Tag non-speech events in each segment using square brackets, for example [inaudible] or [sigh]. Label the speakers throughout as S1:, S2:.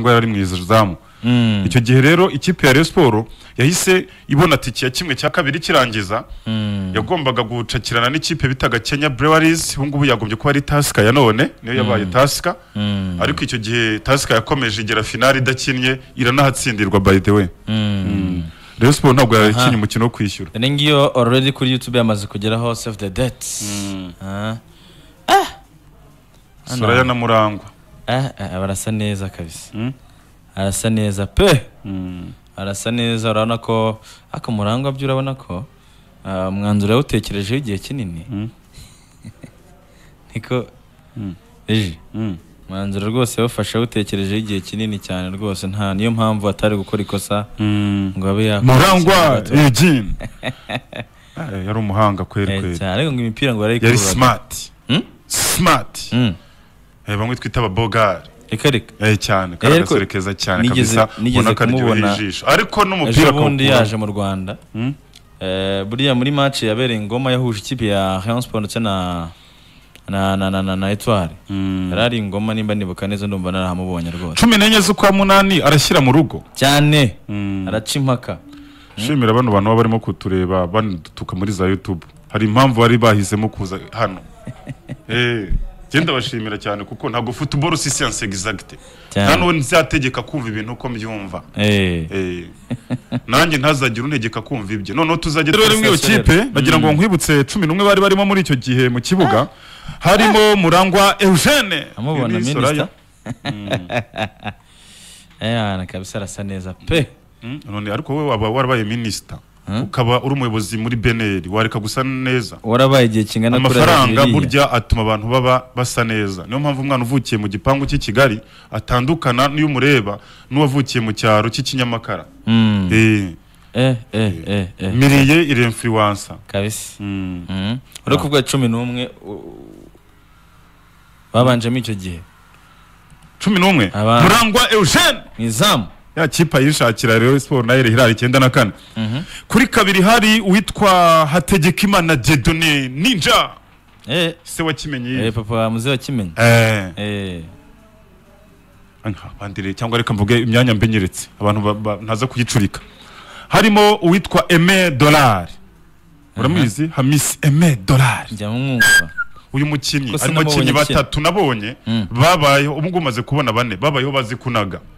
S1: kongo yari mu izamu hmm. icyo gihe rero ikipe ya Rayon siporo yahise ibona tike ya kimwe cya kabiri kirangiza hmm. yagombaga gucakirana n'ikipe bitaga kenya brewers ngubu yagombye kuba ari tasika ya none niyo yabaye hmm. tasika ariko icyo gihe tasika yakomeje igera finari idakinnye iranahatsindirwa by the way siporo ntabwo yakinnye umukino wo kwishyura
S2: ni ngiyo already kuri yutube yamaze kugeraho save the date ah. soraya na murangwa Eh, eh, barasa neza kabisa hmm? arasa neza pe hmm. arasa neza urabona ko aka murangwa byo urabona ko ah, umwanzuro yawutekerejeho igihe kinini hmm? [laughs] niko eji umwanzuro rwose yawufashe yawutekerejeho igihe kinini cyane rwose nta niyo mpamvu atari gukora ikosa ngo abe yakora murangwa [laughs] eh,
S1: yari umuhanga kweri kweri ariko ngo imipira ngo yari simati simati Eh, bamwe twita ababogari reka eh, cyane karagasore eh, keza cyane kabisa ubona karyoheye ijisho ariko n'umupira bundi yaje
S2: mu rwanda hmm? buriya muri match yabereye ingoma yahuje ikipe ya Rayon Sport ndetse na na na na na na Etoile hmm. yarari ingoma nimba nibuka neza ndumva narahamubonye rwose
S1: 14 z'ukwa munani arashyira mu rugo cyane hmm. araca impaka shimira abantu bantu barimo kutureba badutuka muri za YouTube hari impamvu bari bahisemo kuza hano [laughs] eh genda bashimira cyane kuko ntabwo football si science exacte nano nzategeka kumva ibintu uko mbyumva eh. Eh. nanjye ntazagire untegeka kumva ibye noneho tuzajya rero muri iyo kipe bagira ngo mm. nkwibutse cumi n'umwe bari barimo muri icyo gihe mu kibuga ah. harimo murangwa eugene amubona minisita mm. [laughs] eh, kabisa arasa neza pe mm. none ariko wewe waba warabaye minister ukaba uri umuyobozi muri beneri wareka gusa neza warabaye igihe kingana amafaranga burya atuma abantu baba basa neza niyo mpamvu umwana uvukiye mu gipangu cy'i kigali atandukana n'iyo umureba n'uwavukiye mu cyaro cy'ikinyamakara hmm. eh. eh, eh, miriye iremfuwansa kabisi hmm. hmm. urabona ah. ko cumi n'umwe babanjemo icyo gihe cumi n'umwe murangwa eugene mu izamu ya kipe ayishakira rero siporo nayo hilali icyenda na -hmm. kuri kabiri hari uwitwa hategekimana jedone ninja eh. se wa wakimenye eh, papa muze wa wakimenye eh. bandire cyangwa reka mvuge imyanya mbenyeretse abantu ntaza kugicurika harimo uwitwa eme dolari uramuzi mhm. hamisi eme mwumva uyu mukinyi ari mukinyi batatu nabonye mm. babayeho ubu ngubu kubona bane babayeho bazikunaga kunaga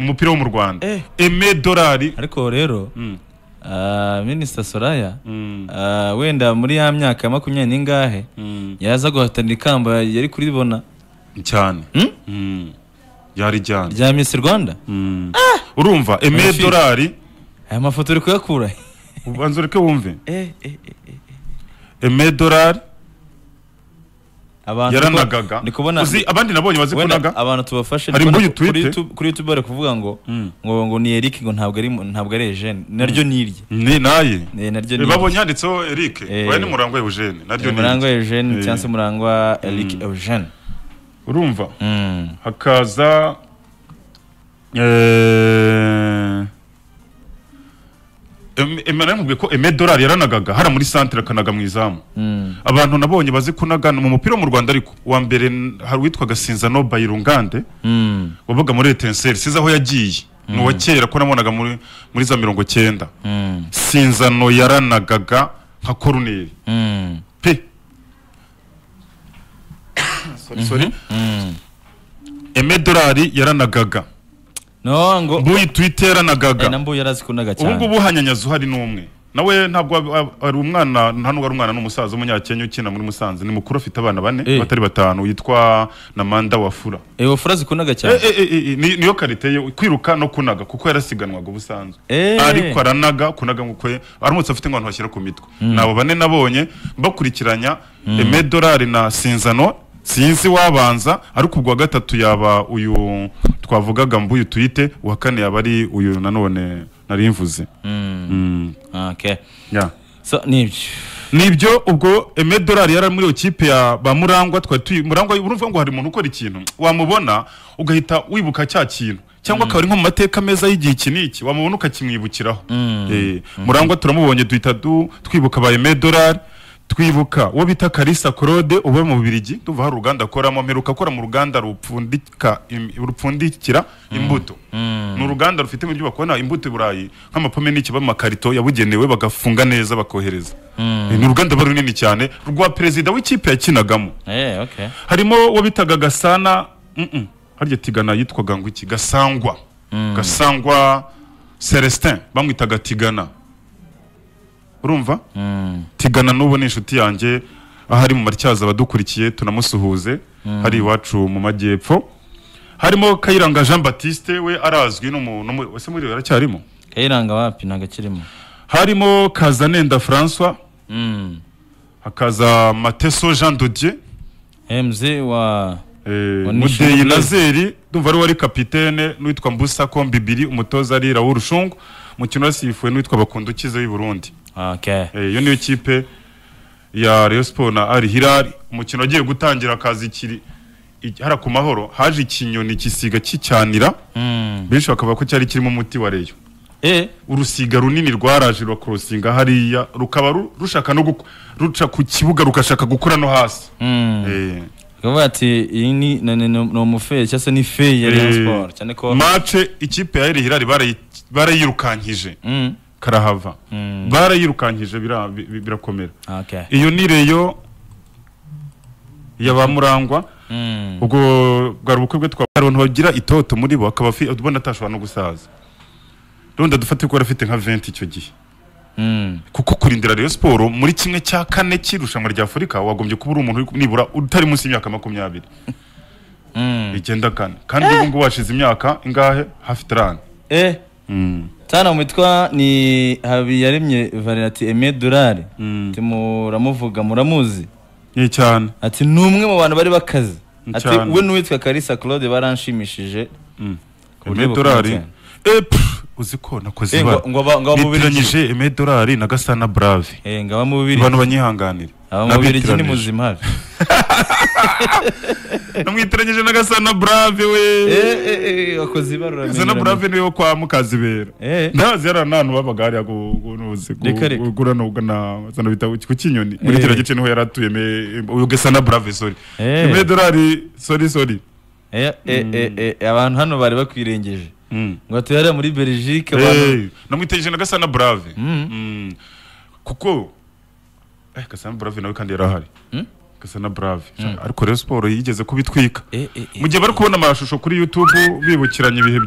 S1: umupira eh. wo mu rwanda eme eh. dorari ariko rero mm. ah,
S2: minisita soraya mm. ah, wenda muri ya myaka makumyabiri n'ingahe mm. yaza guhatanira ikamba yari kuribona cyane
S1: hmm? yari ryane
S2: rya misi rwanda ah! urumva eme dorari aya mafoto uri kuyakura
S1: ubanza ureke wumve eme eh, dorari yaranagaga uzi abandi nabonye bazi kunaga abantu tubafashe hari muri YouTube kuri
S2: YouTube bare kuvuga ngo hmm. ngo ngo ni Eric ngo ntabwo ari ntabwo ari Eugene hmm. naryo nirye ni naye eh, naryo nirye babonye handitseho
S1: Eric we eh. ni murangwa Eugene naryo nirye murangwa Eugene eh. cyangwa se murangwa hmm. Eric Eugene urumva hakaza eh mubwiye ko emedorari yaranagaga hari muri santire akanaga mu izamu hmm. abantu nabonye bazi kunagana mu mupira wo mu rwanda ariko wa mbere hari uwitwaga sinza nobayirungande hmm. wabaga muri etenseri sinzi aho yagiye ni uwa hmm. kera ko nabonaga muri za mirongo cyenda sinzano yaranagaga nka koruneri pe emedorari yaranagaga no ngo mbuyi tuyiteranaga eh, na mbuyi yarazikundaga cyane ubu ngubu uhari n'umwe nawe ntabwo ari umwana nta n'uwo ari umwana n'umusaza w'umunyakenya ukina muri musanze ni mukuru afite abana bane eh. batari batanu yitwa na manda wafura eee eh, wafura zikundaga cyane niyo karite ye kwiruka no kunaga kuko yarasiganwaga ubusanzwe ariko aranaga kunaga nk'uko aramutse afite ngo abantu ku mitwe hmm. nabo bane nabonye bakurikiranya hmm. emedorari na sinzano sinzi wabanza ariko ubwa gatatu yaba uyu twavugaga mbuyu tuyite uwa kane yaba ari uyu nanone nari mvuze hmm. Hmm. nibyo nibyo ubwo emedorari yari muri iyo kipe ya ba murangwa twari murangwa urumva ngo hari umuntu ukora ikintu wamubona ugahita wibuka cya kintu cyangwa akaba ari nko mu mateka meza y'igihe iki n'iki wamubona ukakimwibukiraho hmm. eh, murangwa turamubonye duhita twibuka ba emedorari twibuka uwo bita Kalisa Claude uba mu Bubiligi tuva hari uruganda akoramo mperuka akora mu ruganda rupfundika rupfundikira mm. imbuto mm. ni uruganda rufite mu bakona imbuto burayi nk'amapome n'iki bamakarito yabugenewe bagafunga neza bakohereza mm. ni uruganda bari runini cyane rwa perezida w'ikipe yakinagamo eh, harimo uwo bitaga Gasana harya Tigana yitwaga ngo iki Gasangwa Gasangwa Celestin bamwitaga Tigana urumva tigana n'ubone inshuti yanjye ahari mu matyazo abadukurikiye tunamusuhuze hari iwacu mu majyepfo harimo kayiranga jean batiste we arazwi n'umuntu wese muri aracyarimo kayiranga wapi ntabwo akirimo harimo kazanenda francois hakaza hmm. mateso jean dodier
S2: emze eh,
S1: wa eh, mudeyi nazeri ndumva ari wari kapitene n'uwitwa mbusa kombi bibiri umutoza ari rawurushungu mukino wasifuwe n'uwitwa bakunda ukize w'i burundi eh, iyo niyo kipe ya Rayon Sport na Al Hilal umukino agiye gutangira akazi kiri hara ku mahoro haje ikinyoni kisiga kicyanira hmm. benshi bakaba ko cyari kirimo umuti wa Rayon eh. urusiga runini rwaraje rwa crossing hariya rukaba rushaka no ruca ku kibuga rugashaka gukora no hasi hmm. eh.
S2: bavuga ati iyi ni ni cyangwa se ni feye ya Rayon eh, Sport
S1: cyane ko match ikipe ya Hilal barayirukankije mm. karahava mm. barayirukankije birakomera iyo ni reyo ya ba murangwa mm. ubwo bwari ubukwe bwe twaba abantu bagira itoto muri bo akaba ubona atashobora no gusaza rundi adufate ko yari afite nka venti icyo gihe Hmm. kuko kurindira rero siporo muri kimwe cya kane cy'irushanwa rya afurika wagombye kuba uri umuntu nibura utari munsi y'imyaka makumyabiri hmm. icyenda kane kandi eh! ubu ngubu washize imyaka ingahe hafi tarani eh! hmm. tana witwa ni habiyaremye
S2: varirati eme dorari muramuvuga muramuzi ni cyane ati ni umwe
S1: mu bantu bari bakazi ati we
S2: n'uwitwa karisa claude baranshimishije eme dorari
S1: epfu eh, uziko nakoze eh, iba nitiranyije emedorari na gasana brave eh, abantu banyihanganire abamubirigi ni muzima [laughs] [laughs] namwitiranyije na gasana brave we eh, wakoze ibarura gasana brave niwe wo kwa mukazibera ntazi yari ahantu babaga hariya na bita ku kinyoni muri kiriya gice niho yari atuye uyu gasana brave sori emedorari sori sori abantu hano bari bakwirengeje mm. ngo atubere muri belgique hey. namuteje na gasana brave mm. Mm. kuko eh, gasana brave nawe kandi yarahari mm? Hum? gasana brave mm. ariko rero siporo yigeze kubitwika eh, eh, eh, mu gihe bari kubona amashusho kuri youtube bibukiranya ibihe